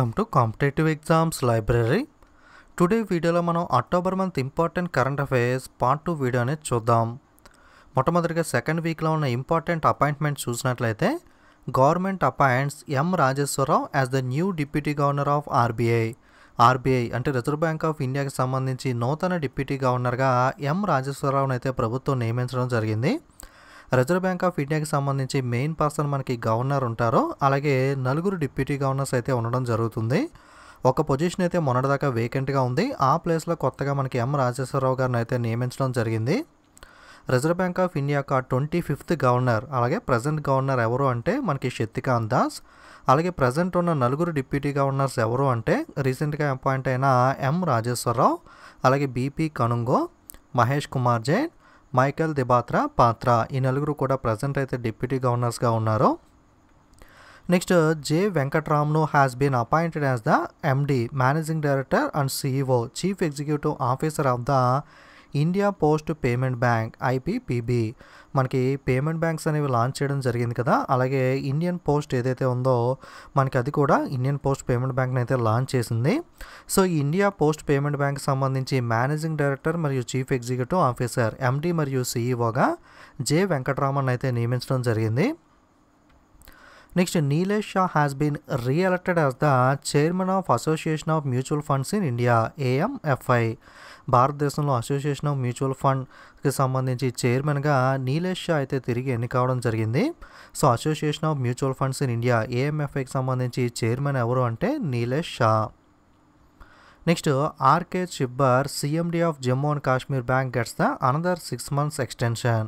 welcome to competitive exams library today వీడియోలో మనం October month important current affairs part two video అనేది చూద్దాం మొట్టమొదటిగా సెకండ్ వీక్లో ఉన్న ఇంపార్టెంట్ అపాయింట్మెంట్ చూసినట్లయితే government appoints M Rajeshwara Rao as the new deputy governor of RBI RBI అంటే reserve bank of ఇండియాకి సంబంధించి నూతన డిప్యూటీ గవర్నర్గా ఎం రాజేశ్వరరావును అయితే ప్రభుత్వం నియమించడం జరిగింది రిజర్వ్ బ్యాంక్ ఆఫ్ ఇండియాకి సంబంధించి మెయిన్ పర్సన్ మనకి గవర్నర్ ఉంటారో అలాగే నలుగురు డిప్యూటీ గవర్నర్స్ అయితే ఉండడం జరుగుతుంది ఒక పొజిషన్ అయితే మొన్నటిదాకా వేకెంట్గా ఉంది ఆ ప్లేస్లో కొత్తగా మనకి ఎం రాజేశ్వరరావు గారిని అయితే నియమించడం జరిగింది రిజర్వ్ బ్యాంక్ ఆఫ్ ఇండియా యొక్క ట్వంటీ ఫిఫ్త్ గవర్నర్ అలాగే ప్రజెంట్ గవర్నర్ ఎవరు అంటే మనకి శక్తికాంత్ దాస్ అలాగే ప్రజెంట్ ఉన్న నలుగురు డిప్యూటీ గవర్నర్స్ ఎవరు అంటే రీసెంట్గా అపాయింట్ అయిన ఎం రాజేశ్వరరావు అలాగే బీపీ కనుంగో మహేష్ కుమార్ జైన్ మైకేల్ దిబాత్రా పాత్ర ఈ నలుగురు కూడా ప్రజెంట్ అయితే డిప్యూటీ గవర్నర్స్గా ఉన్నారు నెక్స్ట్ జే వెంకట్రామ్ను has been appointed as the MD managing director and CEO chief executive officer of the India post payment bank IPPB మనకి పేమెంట్ బ్యాంక్స్ అనేవి లాంచ్ చేయడం జరిగింది కదా అలాగే ఇండియన్ పోస్ట్ ఏదైతే ఉందో మనకి అది కూడా ఇండియన్ పోస్ట్ పేమెంట్ బ్యాంక్ని అయితే లాంచ్ చేసింది so India post payment bank సంబంధించి మేనేజింగ్ డైరెక్టర్ మరియు చీఫ్ ఎగ్జిక్యూటివ్ ఆఫీసర్ ఎండి మరియు సీఈఓగా జె వెంకటరామన్ అయితే నియమించడం జరిగింది next Nilesh Shah has been reelected as the chairman of association of mutual funds in India AMFI భారతదేశంలో అసోసియేషన్ ఆఫ్ మ్యూచువల్ ఫండ్కి సంబంధించి చైర్మన్గా నీలేష్ షా అయితే తిరిగి ఎన్నికవడం జరిగింది so association of mutual funds in India ఏఎంఎఫ్ఐకి సంబంధించి చైర్మన్ ఎవరు అంటే Nilesh Shah next R K Chibber CMD of Jammu and Kashmir bank gets the another six months extension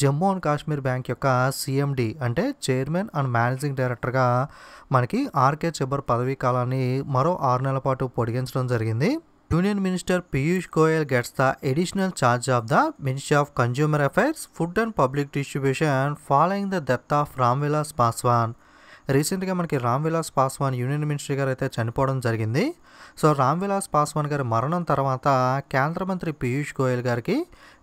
Jammu and Kashmir bank యొక్క సిఎండి అంటే చైర్మన్ అండ్ మేనేజింగ్ డైరెక్టర్గా మనకి ఆర్కే చిబ్బర్ పదవీ కాలాన్ని మరో ఆరు నెలల పాటు పొడిగించడం జరిగింది union minister Piyush Goyal gets the additional charge of the ministry of consumer affairs food and public distribution following the death of Ram Vilas Paswan రీసెంట్గా మనకి రామ్ విలాస్ పాస్వాన్ యూనియన్ మినిస్ట్రీ గారు అయితే చనిపోవడం జరిగింది సో రామ్ విలాస్ పాస్వాన్ గారి మరణం తర్వాత కేంద్ర మంత్రి పీయూష్ గోయల్ గారికి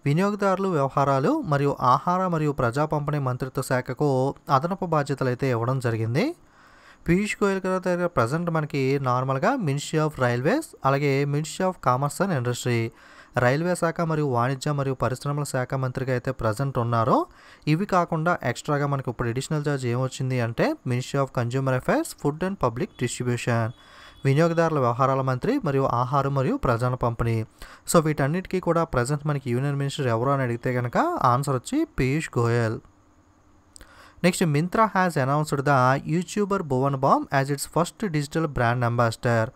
వినియోగదారులు వ్యవహారాలు మరియు ఆహార మరియు ప్రజా పంపిణీ మంత్రిత్వ శాఖకు అదనపు బాధ్యతలు అయితే ఇవ్వడం జరిగింది పీయూష్ గోయల్ గారి దగ్గర ప్రజెంట్ మనకి నార్మల్గా మినిస్ట్రీ ఆఫ్ రైల్వేస్ అలాగే ministry of commerce and industry railway శాఖ మరియు వాణిజ్య మరియు పరిశ్రమల శాఖ మంత్రిగా అయితే ప్రజెంట్ ఉన్నారో ఇవి కాకుండా ఎక్స్ట్రాగా మనకి ఇప్పుడు అడిషనల్ ఛార్జ్ ఏమొచ్చింది అంటే ministry of consumer affairs food and public distribution వినియోగదారుల వ్యవహారాల మంత్రి మరియు ఆహారం మరియు ప్రజల పంపిణీ సో వీటన్నిటికీ కూడా ప్రజెంట్ మనకి యూనియన్ మినిస్టర్ ఎవరు అని అడిగితే కనుక ఆన్సర్ వచ్చి Piyush Goyal next Myntra has announced the YouTuber Bhuvan Bam as its first digital brand ambassador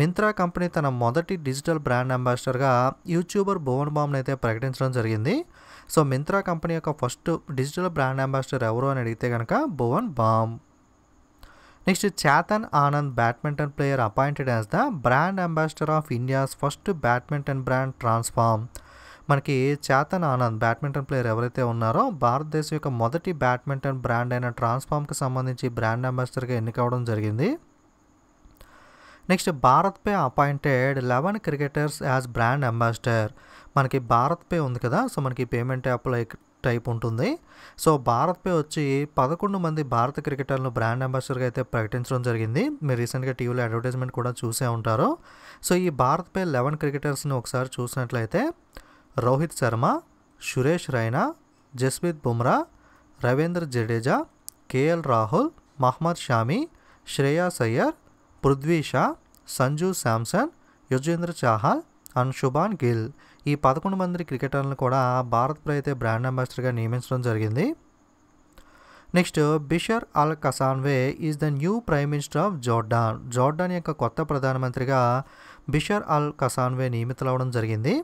Myntra company తన మొదటి డిజిటల్ బ్రాండ్ అంబాసిడర్గా యూట్యూబర్ భువన్ బామ్ని అయితే ప్రకటించడం జరిగింది సో మింత్రా కంపెనీ యొక్క ఫస్ట్ డిజిటల్ బ్రాండ్ అంబాసిడర్ ఎవరు అని అడిగితే కనుక Bhuvan Bam next Chetan Anand badminton player appointed as the brand ambassador of India's first badminton brand transform మనకి చేతన్ ఆనంద్ బ్యాడ్మింటన్ ప్లేయర్ ఎవరైతే ఉన్నారో భారతదేశం యొక్క మొదటి బ్యాడ్మింటన్ బ్రాండ్ అయిన ట్రాన్స్ఫామ్కి సంబంధించి బ్రాండ్ అంబాసిడర్గా ఎన్నికవడం జరిగింది next Bharat pay appointed eleven cricketers as brand ambassador మనకి భారత్ పే ఉంది కదా సో మనకి పేమెంట్ లైక్ టైప్ ఉంటుంది సో పే వచ్చి పదకొండు మంది భారత క్రికెటర్లను బ్రాండ్ అంబాసిడర్గా అయితే ప్రకటించడం జరిగింది మీరు రీసెంట్గా టీవీలో అడ్వర్టైజ్మెంట్ కూడా చూసే ఉంటారు సో ఈ భారత్ పే లెవెన్ క్రికెటర్స్ని ఒకసారి చూసినట్లయితే రోహిత్ శర్మ సురేష్ రైనా జస్మిత్ బుమ్రా రవీంద్ర జడేజా కేఎల్ రాహుల్ మహ్మద్ షామీ శ్రేయా సయ్యర్ పృథ్వీ షా సంజు శాంసన్ యుజేంద్ర చాహల్ అండ్ శుభాన్ గిల్ ఈ పదకొండు మంది క్రికెటర్లను కూడా భారత్ ప్రైతే బ్రాండ్ అంబాసిడర్గా నియమించడం జరిగింది next Bisher Al Khasawneh is the new prime minister of Jordan Jordan యొక్క కొత్త ప్రధానమంత్రిగా బిషర్ అల్ కసాన్వే నియమితులవడం జరిగింది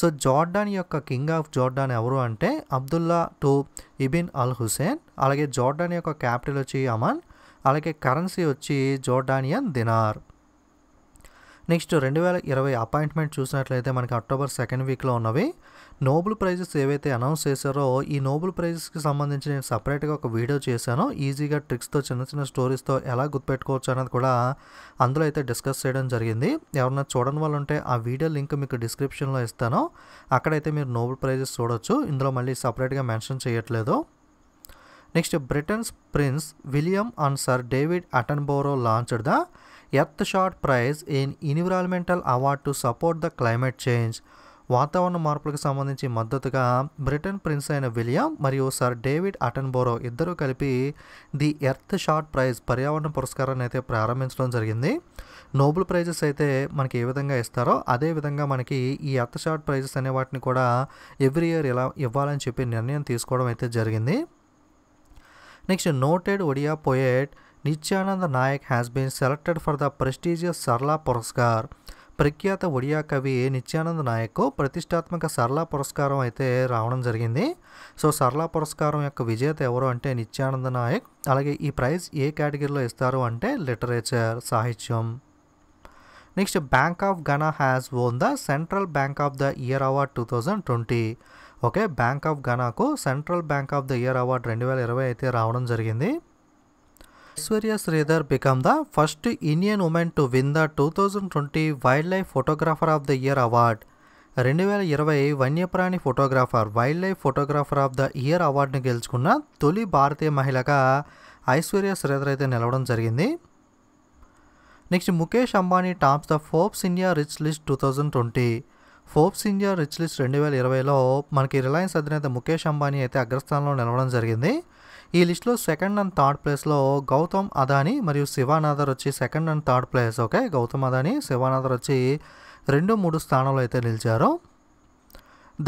సో జార్డాన్ యొక్క కింగ్ ఆఫ్ జార్డాన్ ఎవరు అంటే Abdullah two ibn Al Hussein అలాగే జార్డాన్ యొక్క క్యాపిటల్ వచ్చి అమన్ అలాగే కరెన్సీ వచ్చి జోర్డానియన్ దినార్ నెక్స్ట్ రెండు వేల ఇరవై అపాయింట్మెంట్ చూసినట్లయితే మనకి అక్టోబర్ సెకండ్ వీక్లో ఉన్నవి నోబుల్ ప్రైజెస్ ఏవైతే అనౌన్స్ చేశారో ఈ నోబుల్ ప్రైజెస్కి సంబంధించి నేను సపరేట్గా ఒక వీడియో చేశాను ఈజీగా ట్రిక్స్తో చిన్న చిన్న స్టోరీస్తో ఎలా గుర్తుపెట్టుకోవచ్చు అన్నది కూడా అందులో అయితే డిస్కస్ చేయడం జరిగింది ఎవరన్నా చూడని వాళ్ళు ఉంటే ఆ వీడియో లింక్ మీకు డిస్క్రిప్షన్లో ఇస్తాను అక్కడైతే మీరు నోబుల్ ప్రైజెస్ చూడొచ్చు ఇందులో మళ్ళీ సపరేట్గా మెన్షన్ చేయట్లేదు next Britain's prince William and sir David Attenborough launched the Earthshot prize in environmental award to support the climate change వాతావరణ మార్పులకు సంబంధించి మద్దతుగా బ్రిటన్ ప్రిన్స్ అయిన విలియం మరియు సర్ డేవిడ్ అటన్బోరో ఇద్దరూ కలిపి ది ఎర్త్ షార్ట్ ప్రైజ్ పర్యావరణ పురస్కారాన్ని అయితే ప్రారంభించడం జరిగింది నోబెల్ ప్రైజెస్ అయితే మనకి ఏ విధంగా ఇస్తారో అదే విధంగా మనకి ఈ ఎర్త్ షార్ట్ ప్రైజెస్ అనే వాటిని కూడా ఎవ్రీ ఇయర్ ఇలా ఇవ్వాలని చెప్పి నిర్ణయం తీసుకోవడం అయితే జరిగింది next noted Odia poet Nityananda Nayak has been selected for the prestigious Sarala Puraskar ప్రఖ్యాత ఒడియా కవి నిత్యానంద నాయక్ ప్రతిష్టాత్మక సరళ పురస్కారం అయితే రావడం జరిగింది సో సరళా పురస్కారం యొక్క విజేత ఎవరు అంటే నిత్యానంద నాయక్ అలాగే ఈ ప్రైజ్ ఏ కేటగిరీలో ఇస్తారు అంటే లిటరేచర్ సాహిత్యం next bank of Ghana has won the central bank of the year award two thousand twenty okay bank of ఘనాకు central bank of the year award రెండు వేల ఇరవై అయితే రావడం జరిగింది Aishwarya Sridhar become the first Indian women to win the two thousand twenty wildlife photographer of the year award రెండు వేల ఇరవై వన్యప్రాణి photographer wildlife photographer of the year అవార్డును గెలుచుకున్న తొలి భారతీయ మహిళగా ఐశ్వర్య శ్రీధర్ అయితే నిలవడం జరిగింది next Mukesh Ambani tops the Forbes India rich list two thousand twenty Forbes India rich list రెండు వేల ఇరవైలో మనకి రిలయన్స్ అధినేత ముఖేష్ అంబానీ అయితే అగ్రస్థానంలో నిలవడం జరిగింది ఈ లిస్ట్లో సెకండ్ అండ్ థర్డ్ ప్లేస్లో గౌతమ్ అదానీ మరియు శివానాథర్ వచ్చి second and third place okay Gautam Adani Shiv Nadar వచ్చి రెండు మూడు స్థానంలో అయితే నిలిచారు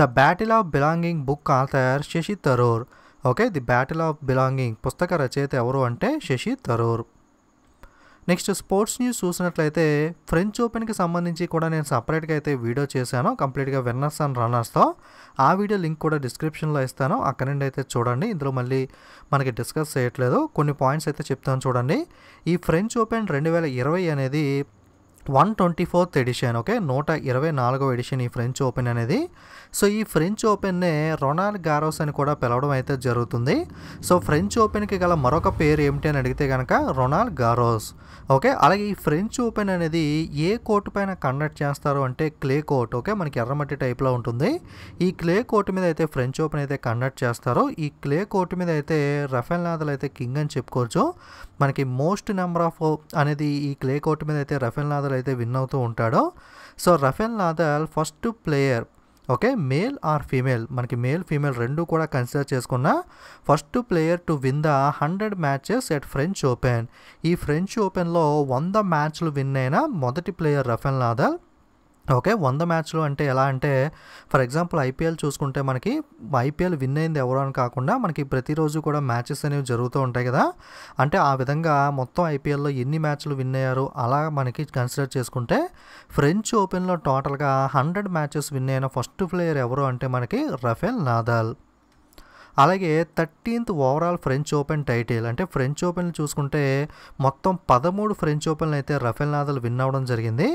the battle of belonging book author Shashi Tharoor okay the battle of belonging పుస్తక రచయిత ఎవరు అంటే Shashi Tharoor next sports news చూసినట్లయితే ఫ్రెంచ్ ఓపెన్కి సంబంధించి కూడా నేను సపరేట్గా అయితే వీడియో చేశాను కంప్లీట్గా విన్నర్స్ అండ్ రన్నర్స్తో ఆ వీడియో లింక్ కూడా డిస్క్రిప్షన్లో ఇస్తాను అక్కడ నుండి అయితే చూడండి ఇందులో మళ్ళీ మనకి డిస్కస్ చేయట్లేదు కొన్ని పాయింట్స్ అయితే చెప్తాను చూడండి ఈ ఫ్రెంచ్ ఓపెన్ రెండు వేల ఇరవై అనేది one twenty fourth edition okay నూట ఇరవై నాలుగో ఎడిషన్ ఈ ఫ్రెంచ్ ఓపెన్ అనేది సో ఈ ఫ్రెంచ్ ఓపెన్నే రొనాల్డ్ గారోస్ అని కూడా పిలవడం అయితే జరుగుతుంది సో ఫ్రెంచ్ ఓపెన్కి గల మరొక పేరు ఏమిటి అని అడిగితే కనుక రొనాల్డ్ గారోస్ ఓకే అలాగే ఈ ఫ్రెంచ్ ఓపెన్ అనేది ఏ కోర్టు పైన కండక్ట్ చేస్తారు అంటే క్లే కోర్ట్ ఓకే మనకి ఎర్రమట్టి టైప్లో ఉంటుంది ఈ క్లే కోర్టు మీద అయితే ఫ్రెంచ్ ఓపెన్ అయితే కండక్ట్ చేస్తారో ఈ క్లే కోర్టు మీద అయితే రఫెల్ నాదల్ అయితే కింగ్ అని చెప్పుకోవచ్చు మనకి మోస్ట్ నెంబర్ ఆఫ్ అనేది ఈ క్లే కోర్టు మీద అయితే రఫెల్ నాదల్ అయితే విన్ అవుతూ ఉంటాడో so Rafael Nadal first player okay male or female మనకి మేల్ ఫీమేల్ రెండు కూడా కన్సిడర్ చేసుకున్న first player to win the hundred matches at French open ఈ ఫ్రెంచ్ ఓపెన్లో వంద మ్యాచ్లు విన్ అయిన మొదటి ప్లేయర్ రఫెల్ నాదల్ ఓకే వంద మ్యాచ్లు అంటే ఎలా అంటే ఫర్ ఎగ్జాంపుల్ ఐపీఎల్ చూసుకుంటే మనకి ఐపీఎల్ విన్ అయింది ఎవరు అని కాకుండా మనకి ప్రతిరోజు కూడా మ్యాచెస్ అనేవి జరుగుతూ ఉంటాయి కదా అంటే ఆ విధంగా మొత్తం ఐపీఎల్లో ఎన్ని మ్యాచ్లు విన్ అయ్యారు అలా మనకి కన్సిడర్ చేసుకుంటే ఫ్రెంచ్ ఓపెన్లో టోటల్గా హండ్రెడ్ మ్యాచెస్ విన్ అయిన ఫస్ట్ ప్లేయర్ ఎవరు అంటే మనకి రఫేల్ నాదాల్ అలాగే thirteenth overall French open title అంటే ఫ్రెంచ్ ఓపెన్లు చూసుకుంటే మొత్తం పదమూడు ఫ్రెంచ్ ఓపెన్లు అయితే రఫెల్ నాదల్ విన్ అవ్వడం జరిగింది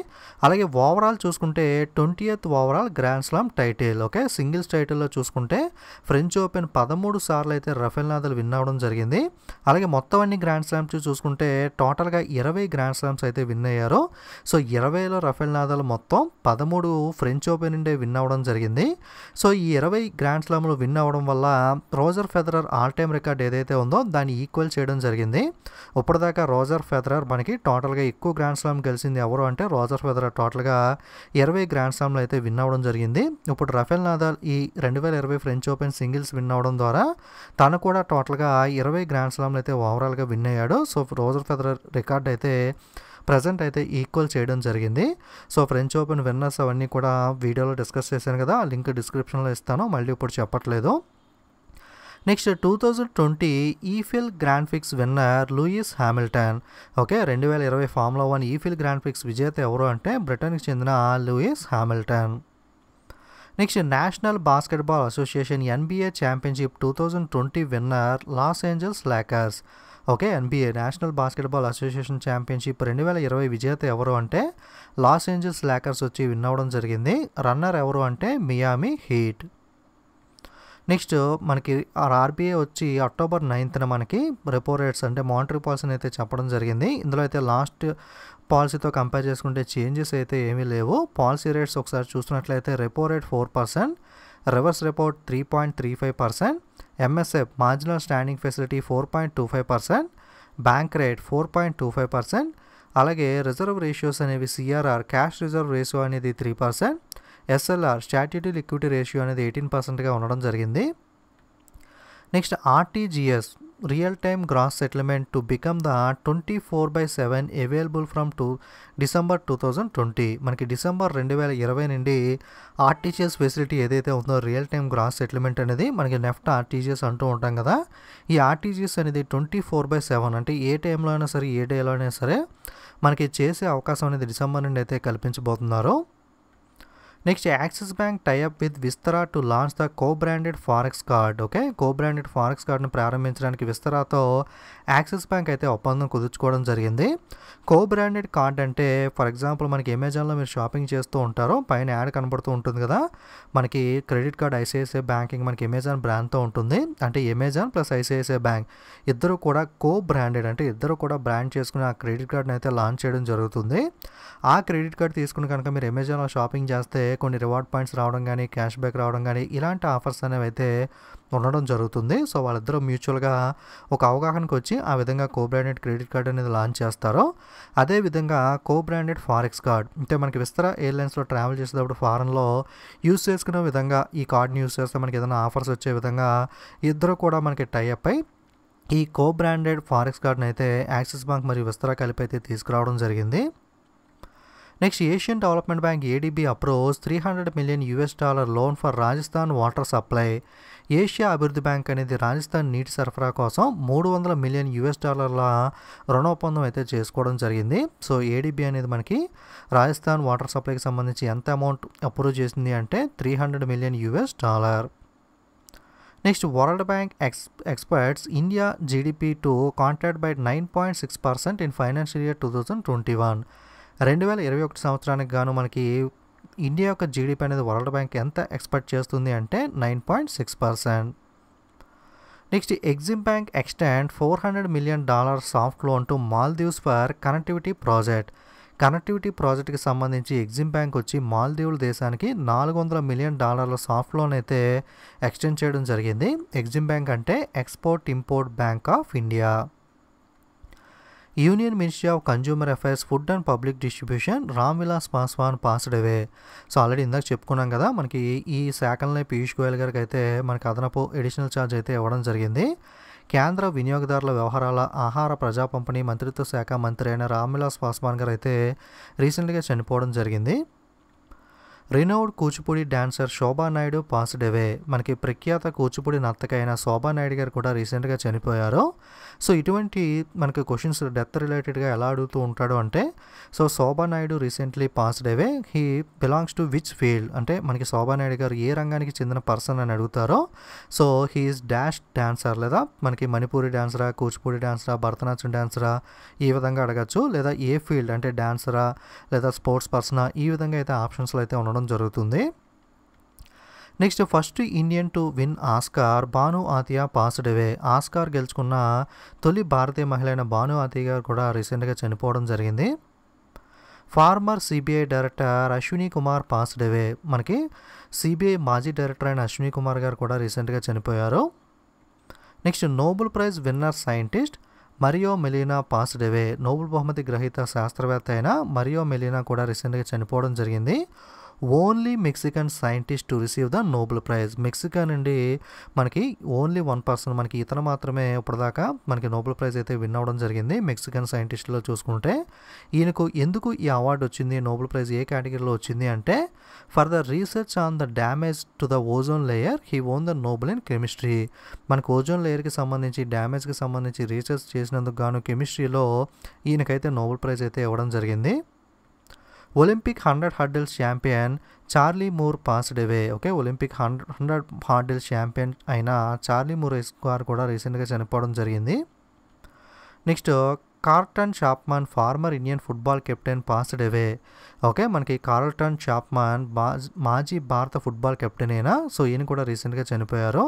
అలాగే ఓవరాల్ చూసుకుంటే eighth overall grand slam title okay singles టైటిల్లో చూసుకుంటే ఫ్రెంచ్ ఓపెన్ పదమూడు సార్లు అయితే రఫెల్ నాదల్ విన్ అవ్వడం జరిగింది అలాగే మొత్తం అన్ని గ్రాండ్ స్లామ్స్ చూసుకుంటే టోటల్గా ఇరవై గ్రాండ్ స్లామ్స్ అయితే విన్ అయ్యారు సో ఇరవైలో రఫెల్ నాదల్ మొత్తం పదమూడు ఫ్రెంచ్ ఓపెన్ నుండే విన్ అవ్వడం జరిగింది సో ఈ ఇరవై గ్రాండ్ స్లామ్లు విన్ అవ్వడం వల్ల Roger Federer all time record ఏదైతే ఉందో దాన్ని ఈక్వల్ చేయడం జరిగింది ఇప్పటిదాకా రోజర్ ఫెదరర్ మనకి టోటల్గా ఎక్కువ గ్రాండ్ స్లామ్ గెలిచింది ఎవరు అంటే రోజర్ ఫెదరర్ టోటల్గా ఇరవై గ్రాండ్ స్లామ్లు అయితే విన్ అవ్వడం జరిగింది ఇప్పుడు రఫెల్ నాదాల్ ఈ రెండు వేల ఇరవై ఫ్రెంచ్ ఓపెన్ సింగిల్స్ విన్ అవ్వడం ద్వారా తను కూడా టోటల్గా ఇరవై గ్రాండ్ స్లామ్లు అయితే ఓవరాల్గా విన్ అయ్యాడు సో రోజర్ ఫెదరర్ రికార్డ్ అయితే ప్రజెంట్ అయితే ఈక్వల్ చేయడం జరిగింది సో ఫ్రెంచ్ ఓపెన్ విన్నర్స్ అవన్నీ కూడా వీడియోలో డిస్కస్ చేశాను కదా లింక్ డిస్క్రిప్షన్లో ఇస్తాను మళ్ళీ ఇప్పుడు చెప్పట్లేదు next two thousand twenty Eifel grand prix winner Lewis Hamilton okay రెండు వేల ఇరవై ఫామ్లో వన్ ఈఫిల్ గ్రాండ్ ఫిక్స్ విజేత ఎవరు అంటే బ్రిటన్కి చెందిన Lewis Hamilton next national basketball association NBA championship two thousand twenty winner Los Angeles Lakers okay NBA national basketball association championship రెండు వేల ఇరవై విజేత ఎవరు అంటే లాస్ ఏంజల్స్ లేకర్స్ వచ్చి విన్ అవ్వడం జరిగింది రన్నర్ ఎవరు అంటే మియామి హీట్ నెక్స్ట్ మనకి ఆర్బీఐ వచ్చి అక్టోబర్ నైన్త్న మనకి రెపో రేట్స్ అంటే మానిటరీ పాలసీని అయితే చెప్పడం జరిగింది ఇందులో అయితే లాస్ట్ పాలసీతో కంపేర్ చేసుకుంటే చేంజెస్ అయితే ఏమీ లేవు పాలసీ రేట్స్ ఒకసారి చూసినట్లయితే repo rate four percent reverse repo three point three five percent MSF marginal standing facility four point two five percent bank rate four point two five percent అలాగే reserve ratios అనేవి CRR cash reserve ratio అనేది three percent SLR statutory liquidity ratio అనేది eighteen పర్సెంట్గా ఉండడం జరిగింది next RTGS real time gross settlement to become the twenty four by seven available from two December two thousand twenty మనకి December రెండు వేల ఇరవై నుండి ఆర్టీజీఎస్ ఫెసిలిటీ ఏదైతే ఉందో రియల్ టైమ్ గ్రాస్ సెటిల్మెంట్ అనేది మనకి నెఫ్ట్ ఆర్టీజీఎస్ అంటూ ఉంటాం కదా ఈ ఆర్టీజీఎస్ అనేది ట్వంటీ ఫోర్ బై సెవెన్ అంటే ఏ టైంలో అయినా సరే ఏ డేలో అయినా సరే మనకి చేసే అవకాశం అనేది డిసెంబర్ నుండి అయితే కల్పించబోతున్నారు next Axis bank tie up with Vistara to launch the co branded forex card okay co branded forex కార్డ్ను ప్రారంభించడానికి విస్తరాతో యాక్సిస్ బ్యాంక్ అయితే ఒప్పందం కుదుర్చుకోవడం జరిగింది కో బ్రాండెడ్ కార్డ్ అంటే ఫర్ ఎగ్జాంపుల్ మనకి అమెజాన్లో మీరు షాపింగ్ చేస్తూ ఉంటారో పైన యాడ్ కనబడుతూ ఉంటుంది కదా మనకి క్రెడిట్ కార్డ్ ఐసిఐసిఐ బ్యాంకింగ్ మనకి అమెజాన్ బ్రాండ్తో ఉంటుంది అంటే అమెజాన్ ప్లస్ ఐసిఐసిఐ బ్యాంక్ ఇద్దరు కూడా కో బ్రాండెడ్ అంటే ఇద్దరు కూడా బ్రాండ్ చేసుకుని ఆ క్రెడిట్ కార్డ్ని అయితే లాంచ్ చేయడం జరుగుతుంది ఆ క్రెడిట్ కార్డ్ తీసుకుని కనుక మీరు అమెజాన్లో షాపింగ్ చేస్తే కొన్ని రివార్డ్ పాయింట్స్ రావడం కానీ క్యాష్ బ్యాక్ రావడం కానీ ఇలాంటి ఆఫర్స్ అనేవి అయితే ఉండడం జరుగుతుంది సో వాళ్ళిద్దరూ మ్యూచువల్గా ఒక అవగాహనకు వచ్చి ఆ విధంగా కో బ్రాండెడ్ క్రెడిట్ కార్డ్ అనేది లాంచ్ చేస్తారు అదేవిధంగా కో బ్రాండెడ్ ఫారెక్స్ కార్డ్ అంటే మనకి విస్తర ఎయిర్లైన్స్లో ట్రావెల్ చేసేటప్పుడు ఫారెన్లో యూస్ చేసుకునే విధంగా ఈ కార్డ్ని యూస్ చేస్తే మనకి ఏదైనా ఆఫర్స్ వచ్చే విధంగా ఇద్దరు కూడా మనకి టైఅప్ అయి ఈ కో బ్రాండెడ్ ఫారెక్స్ కార్డ్ని అయితే యాక్సిస్ బ్యాంక్ మరియు విస్తరా కలిపి అయితే తీసుకురావడం జరిగింది next Asian development bank ADB approach three hundred million US dollar loan for Rajasthan water supply Asia అభివృద్ధి బ్యాంక్ అనేది రాజస్థాన్ నీటి సరఫరా కోసం మూడు వందల మిలియన్ యూఎస్ డాలర్ల రుణ ఒప్పందం అయితే చేసుకోవడం జరిగింది సో ఏడీబీ అనేది మనకి రాజస్థాన్ వాటర్ సప్లైకి సంబంధించి ఎంత అమౌంట్ అప్రూవ్ చేసింది అంటే three hundred million US dollar next world bank ex experts India GDP to contract by nine point six percent in financial year two thousand twenty one రెండు వేల ఇరవై ఒకటి సంవత్సరానికి గాను మనకి ఇండియా యొక్క జీడిపి అనేది వరల్డ్ బ్యాంక్ ఎంత ఎక్స్పెక్ట్ చేస్తుంది అంటే nine point six percent next EXIM bank extend four hundred million dollars soft loan to Maldives for connectivity project connectivity ప్రాజెక్ట్కి సంబంధించి ఎగ్జిమ్ బ్యాంక్ వచ్చి మాల్దీవుల దేశానికి నాలుగు వందల మిలియన్ డాలర్ల సాఫ్ట్ లోన్ అయితే ఎక్స్టెండ్ చేయడం జరిగింది ఎగ్జిమ్ బ్యాంక్ అంటే export import bank of India union ministry of consumer affairs food and public distribution Ram Vilas Paswan passed away so already ఇందాక చెప్పుకున్నాం కదా మనకి ఈ శాఖలనే పీయూష్ గోయల్ గారికి అయితే మనకి అదనపు ఎడిషనల్ ఛార్జ్ అయితే ఇవ్వడం జరిగింది కేంద్ర వినియోగదారుల వ్యవహారాల ఆహార ప్రజా పంపిణీ మంత్రిత్వ శాఖ మంత్రి అయిన రామ్ విలాస్ పాస్వాన్ గారు అయితే రీసెంట్గా చనిపోవడం జరిగింది renowned Kuchipudi dancer Shobha Naidu passed away మనకి ప్రఖ్యాత కూచిపూడి నర్తక అయిన శోభా నాయుడు గారు కూడా రీసెంట్గా చనిపోయారు సో ఇటువంటి మనకి క్వశ్చన్స్ డెత్ రిలేటెడ్గా ఎలా అడుగుతూ ఉంటాడు అంటే so Shobha Naidu recently passed away he belongs to which field అంటే మనకి శోభా నాయుడు గారు ఏ రంగానికి చెందిన పర్సన్ అని అడుగుతారో సో హీఈస్ డాష్ డాన్సర్ లేదా మనకి మణిపూరి డాన్సరా కూచిపూడి డాన్సరా భరతనాట్యం డాన్సరా ఈ విధంగా అడగచ్చు లేదా ఏ ఫీల్డ్ అంటే డాన్సరా లేదా స్పోర్ట్స్ పర్సనా ఈ విధంగా అయితే ఆప్షన్స్లో అయితే ఉండడం జరుగుతుంది next first Indian to win Oscar Bhanu Athaiya passed away Oscar గెలుచుకున్న తొలి భారతీయ మహిళ అయిన భాను ఆతియా గారు కూడా రీసెంట్గా చనిపోవడం జరిగింది former CBI director Ashwani Kumar passed away మనకి సిబిఐ మాజీ డైరెక్టర్ అయిన అశ్విని కుమార్ గారు కూడా రీసెంట్గా చనిపోయారు next Nobel prize winner scientist Mario Molina passed away Nobel బహుమతి గ్రహీత శాస్త్రవేత్త అయిన మరియో మెలీనా కూడా రీసెంట్గా చనిపోవడం జరిగింది only Mexican scientist to receive the Nobel prize Mexico నుండి మనకి ఓన్లీ వన్ పర్సన్ మనకి ఇతను మాత్రమే ఇప్పటిదాకా మనకి నోబెల్ ప్రైజ్ అయితే విన్ అవ్వడం జరిగింది మెక్సికన్ సైంటిస్ట్లో చూసుకుంటే ఈయనకు ఎందుకు ఈ అవార్డు వచ్చింది నోబెల్ ప్రైజ్ ఏ కేటగిరీలో వచ్చింది అంటే for the research on the damage to the ozone layer he won the Nobel in chemistry మనకు ఓజోన్ లేయర్కి సంబంధించి డ్యామేజ్కి సంబంధించి రీసెర్చ్ చేసినందుకు గాను కెమిస్ట్రీలో ఈయనకైతే నోబెల్ ప్రైజ్ అయితే ఇవ్వడం జరిగింది Olympic hundred hurdles champion Charlie Moore passed away okay Olympic hundred hundred hurdles champion అయిన చార్లీ మూర్ గారు కూడా రీసెంట్గా చనిపోవడం జరిగింది next Carlton Chapman former Indian football captain passed away okay మనకి కార్టన్ షాప్మాన్ మాజీ భారత ఫుట్బాల్ కెప్టెన్ అయినా సో ఈయన కూడా రీసెంట్గా చనిపోయారు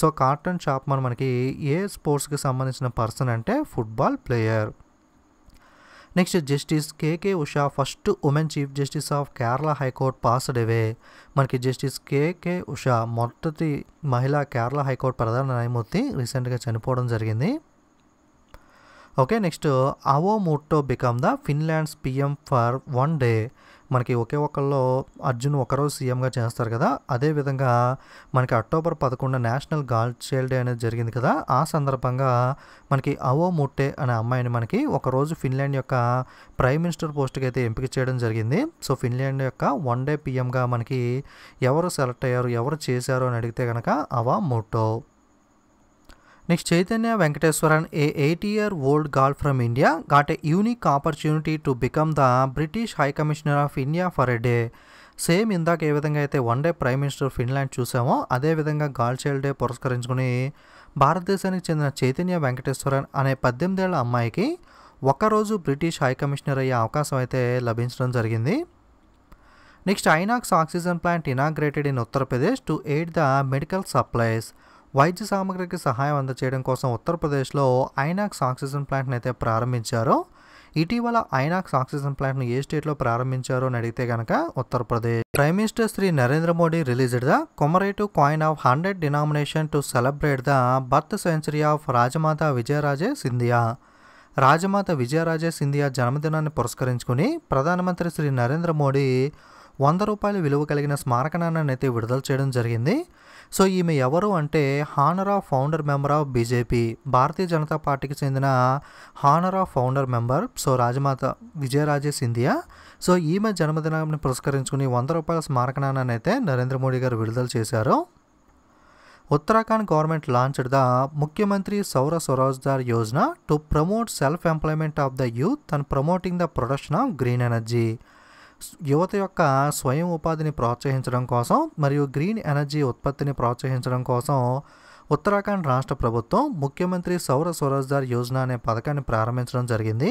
సో కార్టన్ షాప్మాన్ మనకి ఏ స్పోర్ట్స్కి సంబంధించిన పర్సన్ అంటే football player next justice K K Usha first women chief justice of Kerala high court passed away మనకి జస్టిస్ కేకే ఉషా మొదటి మహిళా కేరళ హైకోర్టు ప్రధాన న్యాయమూర్తి రీసెంట్గా చనిపోవడం జరిగింది okay next Aava Murto become the Finland's PM for one day మనకి ఒకే ఒక్కళ్ళు అర్జున్ ఒకరోజు సీఎంగా చేస్తారు కదా అదేవిధంగా మనకి అక్టోబర్ పదకొండు నేషనల్ గర్ల్ చైల్డ్ డే అనేది జరిగింది కదా ఆ సందర్భంగా మనకి అవో ముట్టే అనే అమ్మాయిని మనకి ఒకరోజు ఫిన్లాండ్ యొక్క ప్రైమ్ మినిస్టర్ పోస్ట్కి అయితే ఎంపిక చేయడం జరిగింది సో ఫిన్లాండ్ యొక్క వన్ డే పిఎంగా మనకి ఎవరు సెలెక్ట్ అయ్యారు ఎవరు చేశారు అని అడిగితే కనుక Aava Murto next Chaitanya Venkateswaran a eight year old girl from India got a unique opportunity to become the British high commissioner of India for a day same ఇందాక ఏ విధంగా అయితే one day prime minister Finland చూసామో అదేవిధంగా girl child day పురస్కరించుకుని భారతదేశానికి చెందిన చైతన్య వెంకటేశ్వరన్ అనే పద్దెనిమిదేళ్ల అమ్మాయికి ఒక్కరోజు బ్రిటిష్ హై కమిషనర్ అయ్యే అవకాశం అయితే లభించడం జరిగింది next INOX oxygen plant inaugurated in Uttar Pradesh to aid the medical supplies వైద్య సామగ్రికి సహాయం అందచేయడం కోసం ఉత్తరప్రదేశ్లో ఐనాక్స్ ఆక్సిజన్ ప్లాంట్ని అయితే ప్రారంభించారు ఇటీవల ఐనాక్స్ ఆక్సిజన్ ప్లాంట్ను ఏ స్టేట్లో ప్రారంభించారు అని అడిగితే కనుక Uttar Pradesh prime minister Shri Narendra Modi released the commemorative coin of hundred denomination to celebrate the birth century of Rajmata Vijayaraje Scindia Rajmata Vijayaraje Scindia జన్మదినాన్ని పురస్కరించుకుని ప్రధానమంత్రి శ్రీ నరేంద్ర మోడీ వంద రూపాయల విలువ కలిగిన స్మారక నాణ్యాన్ని అయితే విడుదల చేయడం జరిగింది సో ఈమె ఎవరు అంటే honour of founder member of BJP Bharatiya Janata పార్టీకి చెందిన honour of founder member so Rajmata Vijayaraje Scindia so ఈమె జన్మదినాన్ని పురస్కరించుకుని వంద రూపాయల స్మారక నాణ్యాన్ని అయితే నరేంద్ర మోడీ గారు విడుదల చేశారు Uttarakhand government launched the Mukhyamantri Saur Swarozgar Yojana to promote self employment of the youth and promoting the production of green energy యువత యొక్క స్వయం ఉపాధిని ప్రోత్సహించడం కోసం మరియు గ్రీన్ ఎనర్జీ ఉత్పత్తిని ప్రోత్సహించడం కోసం ఉత్తరాఖండ్ రాష్ట్ర ప్రభుత్వం ముఖ్యమంత్రి సౌర స్వరోజ్గార్ యోజన అనే పథకాన్ని ప్రారంభించడం జరిగింది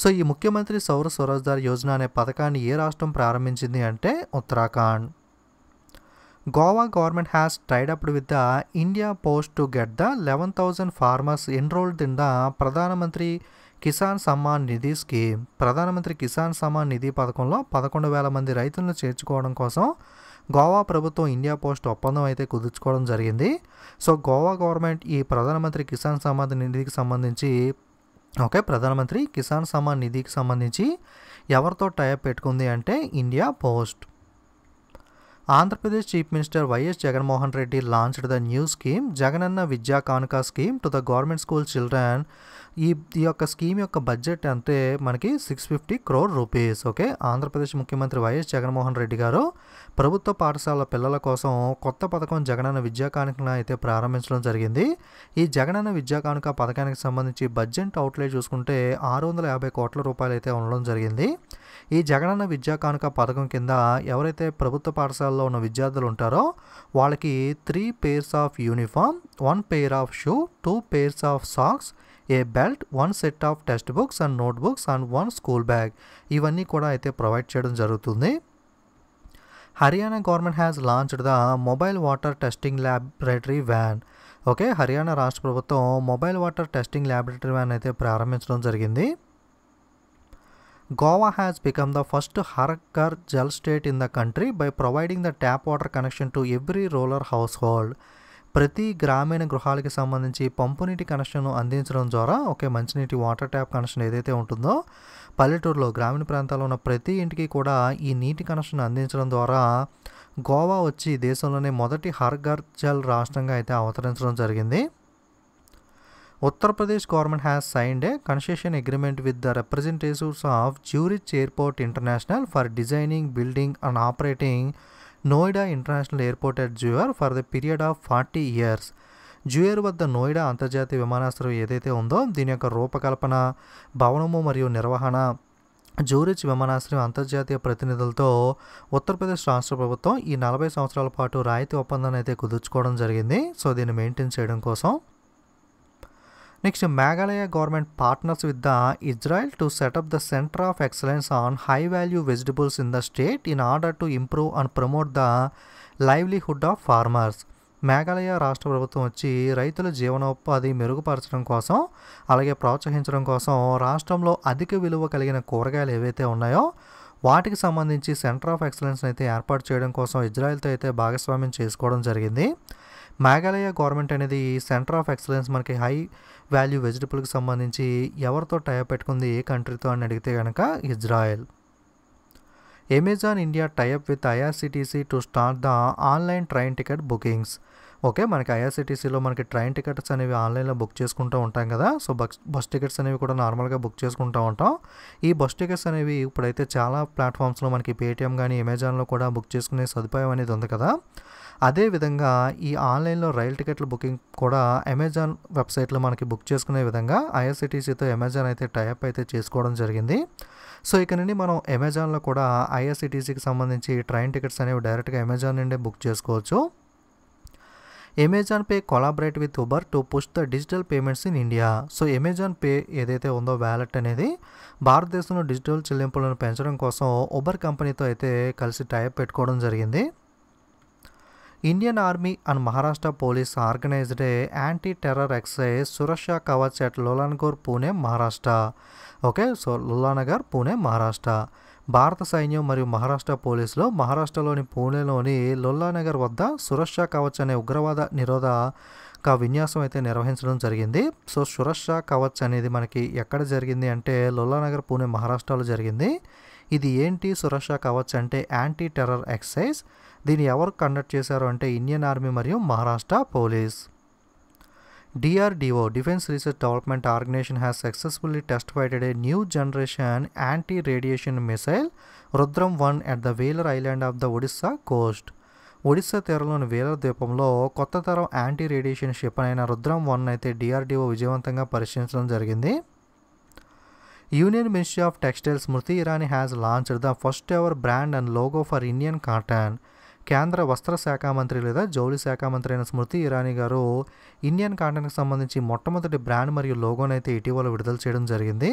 సో ఈ ముఖ్యమంత్రి సౌర స్వరోజ్గార్ యోజన అనే పథకాన్ని ఏ రాష్ట్రం ప్రారంభించింది అంటే Uttarakhand Goa government has tied up with the India post to get the eleven thousand farmers enrolled in the Pradhan Mantri Kisan Samman Nidhi scheme ప్రధానమంత్రి కిసాన్ సమ్మాన్ నిధి పథకంలో పదకొండు వేల మంది రైతులను చేర్చుకోవడం కోసం గోవా ప్రభుత్వం ఇండియా పోస్ట్ ఒప్పందం అయితే కుదుర్చుకోవడం జరిగింది సో గోవా గవర్నమెంట్ ఈ ప్రధానమంత్రి కిసాన్ సమ్మాన్ నిధికి సంబంధించి ఓకే ప్రధానమంత్రి కిసాన్ సమ్మాన్ నిధికి సంబంధించి ఎవరితో టైప్ పెట్టుకుంది అంటే India post Andhra Pradesh chief minister YS Jaganmohan Reddy launched the new scheme Jagananna Vidya Kanuka scheme to the government school children ఈ ఈ యొక్క స్కీమ్ యొక్క బడ్జెట్ అంటే మనకి six fifty crore rupees okay Andhra Pradesh ముఖ్యమంత్రి వైఎస్ జగన్మోహన్ రెడ్డి గారు ప్రభుత్వ పాఠశాల పిల్లల కోసం కొత్త పథకం జగనన్న విద్యా కానుక అయితే ప్రారంభించడం జరిగింది ఈ జగనన్న విద్యా కానుక పథకానికి సంబంధించి బడ్జెట్ అవుట్లే చూసుకుంటే ఆరు వందల యాభై కోట్ల రూపాయలు అయితే ఉండడం జరిగింది ఈ జగనన్న విద్యా కానుక పథకం కింద ఎవరైతే ప్రభుత్వ పాఠశాలలో ఉన్న విద్యార్థులు ఉంటారో వాళ్ళకి three pairs of uniform one pair of shoe two pairs of socks a belt one set of text books and note books and one school bag ఇవన్నీ కూడా అయితే ప్రొవైడ్ చేయడం జరుగుతుంది Haryana government has launched the mobile water testing laboratory van okay Haryana రాష్ట్ర ప్రభుత్వం mobile water testing laboratory van అయితే ప్రారంభించడం జరిగింది Goa Goa become the first first Haraghar state in the country by providing the the water connection to every every household ప్రతి గ్రామీణ గృహాలకి సంబంధించి పంపునీటి connection అందించడం ద్వారా ఒకే మంచినీటి వాటర్ ట్యాప్ కనెక్షన్ ఏదైతే ఉంటుందో పల్లెటూరులో గ్రామీణ ప్రాంతాల్లో ఉన్న ప్రతి ఇంటికి కూడా ఈ నీటి కనెక్షన్ అందించడం ద్వారా గోవా వచ్చి దేశంలోనే మొదటి హర్ఘర్ జల్ రాష్ట్రంగా అయితే అవతరించడం జరిగింది Uttar Pradesh government has signed a concession agreement with the representatives of Zurich airport international for designing building and operating Noida international airport at Jewar for the period of forty years Jewar వద్ద నోయిడా అంతర్జాతీయ విమానాశ్రయం ఏదైతే ఉందో దీని యొక్క రూపకల్పన భవనము మరియు నిర్వహణ జూరిచ్ విమానాశ్రయం అంతర్జాతీయ ప్రతినిధులతో ఉత్తరప్రదేశ్ రాష్ట్ర ప్రభుత్వం ఈ నలభై సంవత్సరాల పాటు రాయితీ ఒప్పందాన్ని అయితే కుదుర్చుకోవడం జరిగింది సో దీన్ని మెయింటైన్ చేయడం కోసం next Meghalaya government partners with the Israel to set up the centre of excellence on high value vegetables in the state in order to improve and promote the livelihood of farmers Meghalaya రాష్ట్ర ప్రభుత్వం వచ్చి రైతుల జీవనోపాధి మెరుగుపరచడం కోసం అలాగే ప్రోత్సహించడం కోసం రాష్ట్రంలో అధిక విలువ కలిగిన కూరగాయలు ఏవైతే ఉన్నాయో వాటికి సంబంధించి సెంటర్ ఆఫ్ ఎక్సలెన్స్ అయితే ఏర్పాటు చేయడం కోసం ఇజ్రాయెల్తో అయితే భాగస్వామ్యం చేసుకోవడం జరిగింది మేఘాలయ గవర్నమెంట్ అనేది సెంటర్ ఆఫ్ ఎక్సలెన్స్ మనకి హై వాల్యూ వెజిటబుల్కి సంబంధించి ఎవరితో టైప్ పెట్టుకుంది ఏ కంట్రీతో అని అడిగితే కనుక Israel Amazon India tie up with IRCTC to start the online train ticket bookings okay మనకి ఐఆర్సిటీసీలో మనకి ట్రైన్ టికెట్స్ అనేవి ఆన్లైన్లో బుక్ చేసుకుంటూ ఉంటాం కదా సో బస్ బస్ టికెట్స్ అనేవి కూడా నార్మల్గా బుక్ చేసుకుంటూ ఉంటాం ఈ బస్ టికెట్స్ అనేవి ఇప్పుడైతే చాలా ప్లాట్ఫామ్స్లో మనకి పేటిఎం కానీ అమెజాన్లో కూడా బుక్ చేసుకునే సదుపాయం అనేది ఉంది కదా అదేవిధంగా ఈ ఆన్లైన్లో రైలు టికెట్ల బుకింగ్ కూడా అమెజాన్ వెబ్సైట్లో మనకి బుక్ చేసుకునే విధంగా ఐఆర్సిటీసీతో అమెజాన్ అయితే టైప్ అయితే చేసుకోవడం జరిగింది సో ఇక నుండి మనం అమెజాన్లో కూడా ఐఆర్సిటీసీకి సంబంధించి ట్రైన్ టికెట్స్ అనేవి డైరెక్ట్గా అమెజాన్ నుండే బుక్ చేసుకోవచ్చు Amazon pay collaborate with Uber to push the digital payments in India so Amazon pay ఏదైతే ఉందో వ్యాలెట్ అనేది భారతదేశంలో డిజిటల్ చెల్లింపులను పెంచడం కోసం ఉబర్ కంపెనీతో అయితే కలిసి టైప్ పెట్టుకోవడం జరిగింది Indian army and Maharashtra police organised anti terror exercise Suraksha Kavach at Lullanagar Pune Maharashtra okay so Lullanagar Pune Maharashtra భారత సైన్యం మరియు మహారాష్ట్ర పోలీసులు మహారాష్ట్రలోని పూణేలోని లొల్లానగర్ వద్ద సురక్షా కవచ్ అనే ఉగ్రవాద నిరోధక విన్యాసం అయితే నిర్వహించడం జరిగింది సో సురక్షా కవచ్ అనేది మనకి ఎక్కడ జరిగింది అంటే లొల్లానగర్ పూణే మహారాష్ట్రలో జరిగింది ఇది ఏంటి సురక్షా కవచ్ అంటే యాంటీ టెర్రర్ ఎక్సైజ్ దీన్ని ఎవరు కండక్ట్ చేశారు అంటే ఇండియన్ ఆర్మీ మరియు Maharashtra police DRDO defence research development organisation has successfully test fired a new generation anti radiation missile Rudram one at the Wheeler island of the Odisha coast Odisha తీరంలోని వేలర్ ద్వీపంలో కొత్త తరం యాంటీ రేడియేషన్ క్షిపణి అయిన రుద్రం వన్ అయితే డిఆర్డిఓ విజయవంతంగా పరిశీలించడం జరిగింది union ministry of textiles Smriti Irani has launched the first ever brand and logo for Indian cotton కేంద్ర వస్త్ర శాఖ మంత్రి లేదా జౌళి శాఖ మంత్రి అయిన స్మృతి ఇరానీ గారు ఇండియన్ కాంటెంట్కి సంబంధించి మొట్టమొదటి బ్రాండ్ మరియు అయితే ఇటీవల విడుదల చేయడం జరిగింది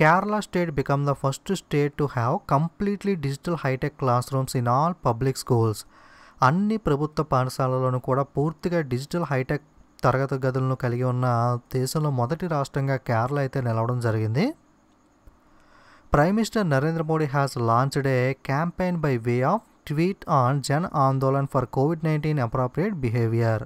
Kerala state become the first state to have completely digital hitech classrooms in all public schools అన్ని ప్రభుత్వ పాఠశాలలను కూడా పూర్తిగా డిజిటల్ హైటెక్ తరగతి గదులను కలిగి ఉన్న దేశంలో మొదటి రాష్ట్రంగా కేరళ అయితే నిలవడం జరిగింది prime minister Narendra Modi has launched a campaign by way of tweet on Jan Andolan for COVID nineteen appropriate behaviour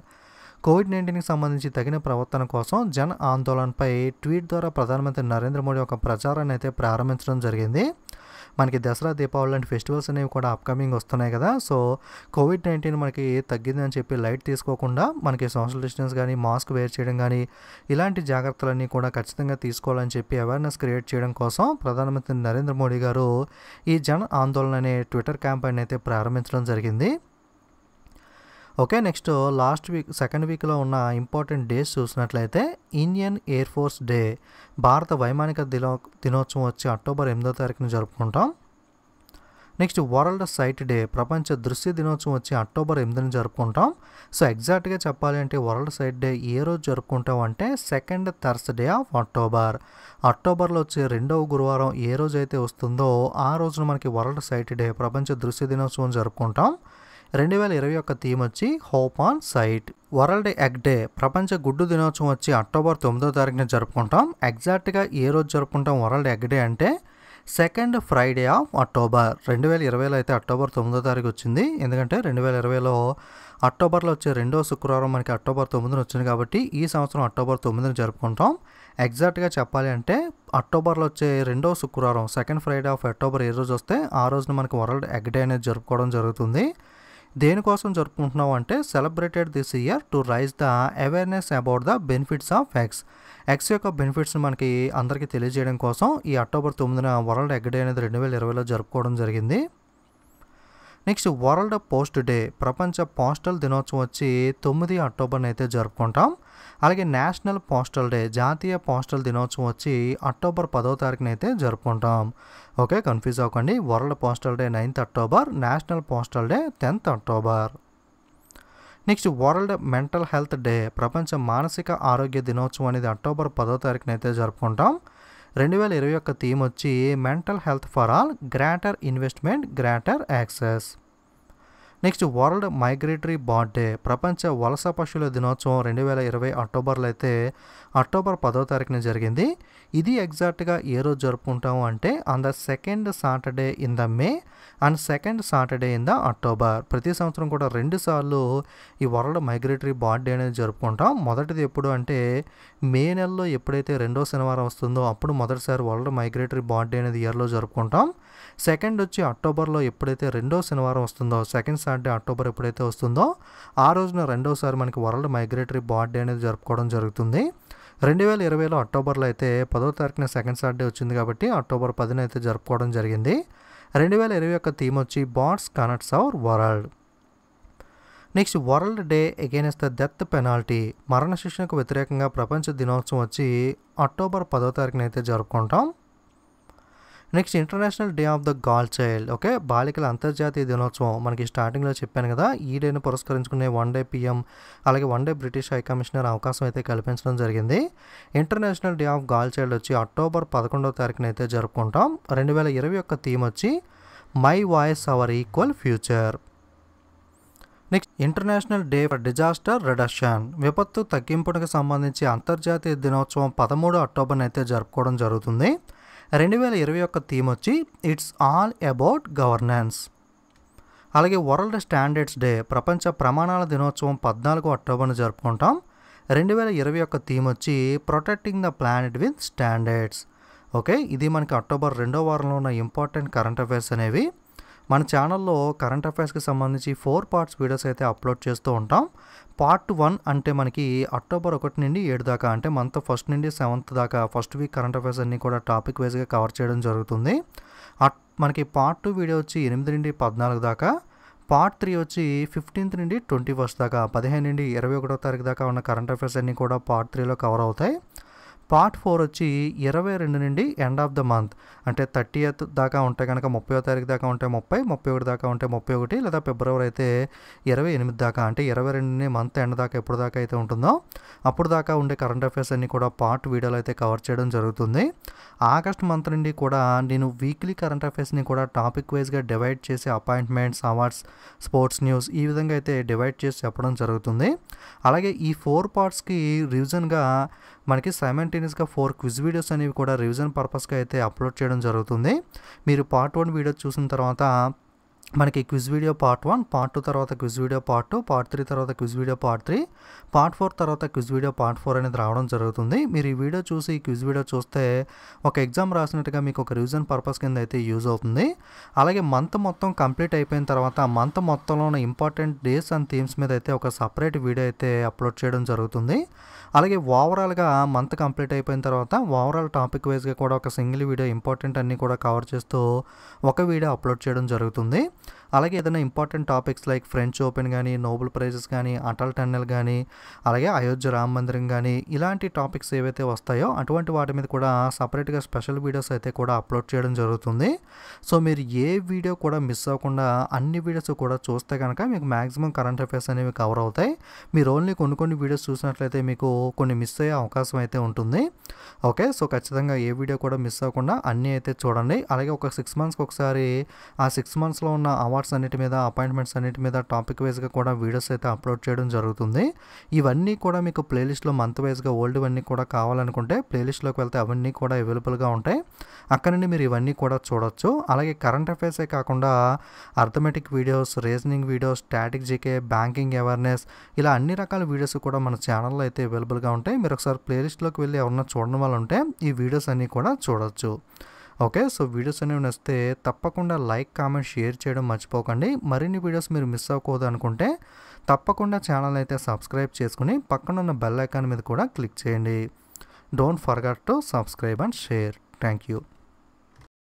COVID నైన్టీన్కి సంబంధించి తగిన ప్రవర్తన కోసం జన్ ఆందోళన్పై ట్వీట్ ద్వారా ప్రధానమంత్రి నరేంద్ర మోడీ ఒక ప్రచారాన్ని అయితే ప్రారంభించడం జరిగింది మనకి దసరా దీపావళి లాంటి ఫెస్టివల్స్ అనేవి కూడా అప్కమింగ్ వస్తున్నాయి కదా సో కోవిడ్ నైన్టీన్ మనకి తగ్గిందని చెప్పి లైట్ తీసుకోకుండా మనకి సోషల్ డిస్టెన్స్ కానీ మాస్క్ వేర్ చేయడం కానీ ఇలాంటి జాగ్రత్తలన్నీ కూడా ఖచ్చితంగా తీసుకోవాలని చెప్పి అవేర్నెస్ క్రియేట్ చేయడం కోసం ప్రధానమంత్రి నరేంద్ర మోడీ గారు ఈ జన్ ఆందోళన అనే ట్విట్టర్ క్యాంపెయిన్ అయితే ప్రారంభించడం జరిగింది okay next last week second వీక్లో ఉన్న ఇంపార్టెంట్ డేస్ చూసినట్లయితే ఇండియన్ ఎయిర్ ఫోర్స్ డే భారత వైమానిక దినో దినోత్సవం వచ్చి అక్టోబర్ ఎనిమిదో తారీఖున జరుపుకుంటాం నెక్స్ట్ వరల్డ్ సైట్ డే ప్రపంచ దృశ్య దినోత్సవం వచ్చి అక్టోబర్ ఎనిమిదిని జరుపుకుంటాం సో ఎగ్జాక్ట్గా చెప్పాలి అంటే వరల్డ్ సైట్ డే ఏ రోజు జరుపుకుంటాం అంటే సెకండ్ థర్స్డే ఆఫ్ అక్టోబర్ అక్టోబర్లో వచ్చే రెండవ గురువారం ఏ రోజు అయితే వస్తుందో ఆ రోజున మనకి వరల్డ్ సైట్ డే ప్రపంచ దృశ్య దినోత్సవం జరుపుకుంటాం రెండు వేల ఇరవై ఒక్క థీమ్ వచ్చి hope on sight world egg day ప్రపంచ గుడ్డు దినోత్సవం వచ్చి అక్టోబర్ తొమ్మిదో తారీఖున జరుపుకుంటాం ఎగ్జాక్ట్గా ఏ రోజు జరుపుకుంటాం వరల్డ్ ఎగ్ డే అంటే సెకండ్ ఫ్రైడే ఆఫ్ అక్టోబర్ రెండు వేల ఇరవైలో అయితే అక్టోబర్ తొమ్మిదో తారీఖు వచ్చింది ఎందుకంటే రెండు వేల ఇరవైలో అక్టోబర్లో వచ్చే రెండో శుక్రవారం మనకి అక్టోబర్ తొమ్మిదిన వచ్చింది కాబట్టి ఈ సంవత్సరం అక్టోబర్ తొమ్మిదిని జరుపుకుంటాం ఎగ్జాక్ట్గా చెప్పాలి అంటే అక్టోబర్లో వచ్చే రెండో శుక్రవారం సెకండ్ ఫ్రైడే ఆఫ్ అక్టోబర్ ఏ రోజు వస్తే ఆ రోజున మనకి వరల్డ్ ఎగ్ డే అనేది జరుపుకోవడం జరుగుతుంది దేనికోసం జరుపుకుంటున్నాం అంటే celebrated this year to raise the awareness about the benefits of eggs eggs యొక్క బెనిఫిట్స్ని మనకి అందరికీ తెలియజేయడం కోసం ఈ అక్టోబర్ తొమ్మిదిన వరల్డ్ ఎగ్ డే అనేది రెండు వేల ఇరవైలో జరుపుకోవడం జరిగింది నెక్స్ట్ వరల్డ్ పోస్ట్ డే ప్రపంచ పోస్టల్ దినోత్సవం వచ్చి తొమ్మిది అక్టోబర్ని అయితే జరుపుకుంటాం అలాగే నేషనల్ పోస్టల్ డే జాతీయ పోస్టల్ దినోత్సవం వచ్చి అక్టోబర్ పదో తారీఖున అయితే జరుపుకుంటాం ఓకే కన్ఫ్యూజ్ అవ్వకండి world postal day ninth October national postal day tenth October next world mental health day ప్రపంచ మానసిక ఆరోగ్య దినోత్సవం అనేది అక్టోబర్ పదో తారీఖున అయితే జరుపుకుంటాం రెండు వేల ఇరవై ఒక్క థీమ్ వచ్చి mental health for all greater investment greater access next world migratory bird day ప్రపంచ వలస పశువుల దినోత్సవం రెండు వేల ఇరవై అక్టోబర్లో అయితే అక్టోబర్ పదో తారీఖున జరిగింది ఇది ఎగ్జాక్ట్గా ఏ రోజు జరుపుకుంటాము అంటే on the second Saturday in the May and second Saturday in the October ప్రతి సంవత్సరం కూడా రెండుసార్లు ఈ వరల్డ్ మైగ్రేటరీ బర్డ్ డే అనేది జరుపుకుంటాం మొదటిది ఎప్పుడు అంటే మే నెలలో ఎప్పుడైతే రెండో శనివారం వస్తుందో అప్పుడు మొదటిసారి వరల్డ్ మైగ్రేటరీ బర్డ్ డే అనేది ఇయర్లో జరుపుకుంటాం సెకండ్ వచ్చి అక్టోబర్లో ఎప్పుడైతే రెండో శనివారం వస్తుందో సెకండ్ సాటర్డే అక్టోబర్ ఎప్పుడైతే వస్తుందో ఆ రోజున రెండోసారి మనకి వరల్డ్ మైగ్రేటరీ బాడ్ డే అనేది జరుపుకోవడం జరుగుతుంది రెండు వేల ఇరవైలో అక్టోబర్లో అయితే పదో తారీఖున సెకండ్ సాటర్డే వచ్చింది కాబట్టి అక్టోబర్ పదిన అయితే జరుపుకోవడం జరిగింది రెండు వేల ఇరవై యొక్క థీమ్ వచ్చి birds connects our world next world day against the death penalty మరణ శిక్షణకు వ్యతిరేకంగా ప్రపంచ దినోత్సవం వచ్చి అక్టోబర్ పదో తారీఖున అయితే జరుపుకుంటాం next international day of the girl child okay బాలికల అంతర్జాతీయ దినోత్సవం మనకి స్టార్టింగ్లో చెప్పాను కదా ఈ డేను పురస్కరించుకునే వన్ డే పిఎం అలాగే one day British high commissioner అవకాశం అయితే కల్పించడం జరిగింది international day of girl child వచ్చి అక్టోబర్ పదకొండవ తారీఖున అయితే జరుపుకుంటాం రెండు వేల ఇరవై యొక్క థీమ్ వచ్చి my voice our equal future next international day for disaster reduction విపత్తు తగ్గింపునకు సంబంధించి అంతర్జాతీయ దినోత్సవం పదమూడు అక్టోబర్ అయితే జరుపుకోవడం జరుగుతుంది రెండు వేల ఇరవై ఒక్క థీమ్ వచ్చి ఇట్స్ ఆల్ అబౌట్ గవర్నెన్స్ అలాగే వరల్డ్ స్టాండర్డ్స్ డే ప్రపంచ ప్రమాణాల దినోత్సవం పద్నాలుగు అక్టోబర్ను జరుపుకుంటాం రెండు వేల ఇరవై ఒక్క థీమ్ వచ్చి protecting the planet with standards okay ఇది మనకి అక్టోబర్ రెండో వారంలో ఉన్న ఇంపార్టెంట్ కరెంట్ అఫేర్స్ అనేవి మన ఛానల్లో కరెంట్ అఫైర్స్కి సంబంధించి ఫోర్ పార్ట్స్ వీడియోస్ అయితే అప్లోడ్ చేస్తూ ఉంటాం పార్ట్ వన్ అంటే మనకి అక్టోబర్ ఒకటి నుండి ఏడు దాకా అంటే మంత్ ఫస్ట్ నుండి సెవెంత్ దాకా ఫస్ట్ వీక్ కరెంట్ అఫైర్స్ అన్నీ కూడా టాపిక్ వైజ్గా కవర్ చేయడం జరుగుతుంది మనకి పార్ట్ టూ వీడియో వచ్చి ఎనిమిది నుండి పద్నాలుగు దాకా పార్ట్ త్రీ వచ్చి ఫిఫ్టీన్త్ నుండి ట్వంటీ ఫస్ట్ దాకా పదిహేను నుండి ఇరవై ఒకటో తారీఖు దాకా ఉన్న కరెంట్ అఫైర్స్ అన్నీ కూడా పార్ట్ త్రీలో కవర్ అవుతాయి పార్ట్ ఫోర్ వచ్చి ఇరవై రెండు నుండి ఎండ్ ఆఫ్ ద మంత్ అంటే థర్టీ ఎయిత్ దాకా ఉంటే కనుక ముప్పై తారీఖు దాకా ఉంటే ముప్పై ముప్పై ఒకటి దాకా ఉంటే ముప్పై ఒకటి లేదా ఫిబ్రవరి అయితే ఇరవై ఎనిమిది దాకా అంటే ఇరవై రెండుని మంత్ ఎండ్ దాకా ఎప్పుడు దాకా అయితే ఉంటుందో అప్పుడు దాకా ఉండే కరెంట్ అఫైర్స్ అన్నీ కూడా పార్ట్ వీడియోలు అయితే కవర్ చేయడం జరుగుతుంది ఆగస్ట్ మంత్ నుండి కూడా నేను వీక్లీ కరెంట్ అఫైర్స్ని కూడా టాపిక్ వైజ్గా డివైడ్ చేసి అపాయింట్మెంట్స్ అవార్డ్స్ స్పోర్ట్స్ న్యూస్ ఈ విధంగా అయితే డివైడ్ చేసి చెప్పడం జరుగుతుంది అలాగే ఈ ఫోర్ పార్ట్స్కి రివిజన్గా మనకి సైమంటేనియస్గా ఫోర్ క్విజ్ వీడియోస్ అనేవి కూడా రివిజన్ పర్పస్గా అయితే అప్లోడ్ చేయడం జరుగుతుంది మీరు పార్ట్ వన్ వీడియో చూసిన తర్వాత మనకి quiz video part one part two తర్వాత quiz video part two part three తర్వాత quiz video part three part four తర్వాత క్విజ్ వీడియో పార్ట్ ఫోర్ అనేది రావడం జరుగుతుంది మీరు ఈ వీడియో చూసి ఈ క్విజ్ వీడియో చూస్తే ఒక ఎగ్జామ్ రాసినట్టుగా మీకు ఒక రివిజన్ పర్పస్ కింద అయితే యూజ్ అవుతుంది అలాగే మంత్ మొత్తం కంప్లీట్ అయిపోయిన తర్వాత మంత్ మొత్తంలో ఉన్న ఇంపార్టెంట్ డేస్ అండ్ థీమ్స్ మీద అయితే ఒక సపరేట్ వీడియో అయితే అప్లోడ్ చేయడం జరుగుతుంది అలాగే ఓవరాల్గా మంత్ కంప్లీట్ అయిపోయిన తర్వాత ఓవరాల్ టాపిక్ వైజ్గా కూడా ఒక సింగిల్ వీడియో ఇంపార్టెంట్ అన్నీ కూడా కవర్ చేస్తూ ఒక వీడియో అప్లోడ్ చేయడం జరుగుతుంది అలాగే ఏదైనా important topics like French open కానీ నోబెల్ ప్రైజెస్ కానీ అటల్ టన్నెల్ కానీ అలాగే అయోధ్య రామ మందిరం కానీ ఇలాంటి టాపిక్స్ ఏవైతే వస్తాయో అటువంటి వాటి మీద కూడా సపరేట్గా స్పెషల్ వీడియోస్ అయితే కూడా అప్లోడ్ చేయడం జరుగుతుంది సో మీరు ఏ వీడియో కూడా మిస్ అవ్వకుండా అన్ని వీడియోస్ కూడా చూస్తే కనుక మీకు మ్యాక్సిమం కరెంట్ అఫైర్స్ అనేవి కవర్ అవుతాయి మీరు ఓన్లీ కొన్ని కొన్ని వీడియోస్ చూసినట్లయితే మీకు కొన్ని మిస్ అయ్యే అవకాశం అయితే ఉంటుంది ఓకే సో ఖచ్చితంగా ఏ వీడియో కూడా మిస్ అవ్వకుండా అన్నీ అయితే చూడండి అలాగే ఒక సిక్స్ మంత్స్కి ఒకసారి ఆ సిక్స్ మంత్స్లో ఉన్న అవార్డ్ అవార్డ్స్ అన్నిటి మీద అపాయింట్మెంట్స్ అన్నిటి మీద టాపిక్ వైజ్గా కూడా వీడియోస్ అయితే అప్లోడ్ చేయడం జరుగుతుంది ఇవన్నీ కూడా మీకు ప్లేలిస్ట్లో మంత్ వైజ్గా ఓల్డ్ ఇవన్నీ కూడా కావాలనుకుంటే ప్లేలిస్ట్లోకి వెళ్తే అవన్నీ కూడా అవైలబుల్గా ఉంటాయి అక్కడ నుండి మీరు ఇవన్నీ కూడా చూడొచ్చు అలాగే కరెంట్ అఫైర్సే కాకుండా arithmetic videos reasoning videos static GK banking awareness ఇలా అన్ని రకాల వీడియోస్ కూడా మన ఛానల్లో అయితే అవైలబుల్గా ఉంటాయి మీరు ఒకసారి ప్లేలిస్ట్లోకి వెళ్ళి ఎవరన్నా చూడడం వల్ల ఉంటే ఈ వీడియోస్ అన్నీ కూడా చూడొచ్చు ఓకే సో వీడియోస్ అనేవి నచ్చితే తప్పకుండా లైక్ కామెంట్ షేర్ చేయడం మర్చిపోకండి మరిన్ని వీడియోస్ మీరు మిస్ అవ్వకూడదు అనుకుంటే తప్పకుండా ఛానల్ అయితే సబ్స్క్రైబ్ చేసుకుని పక్కన ఉన్న బెల్ ఐకాన్ మీద కూడా క్లిక్ చేయండి don't forget to subscribe and share thank you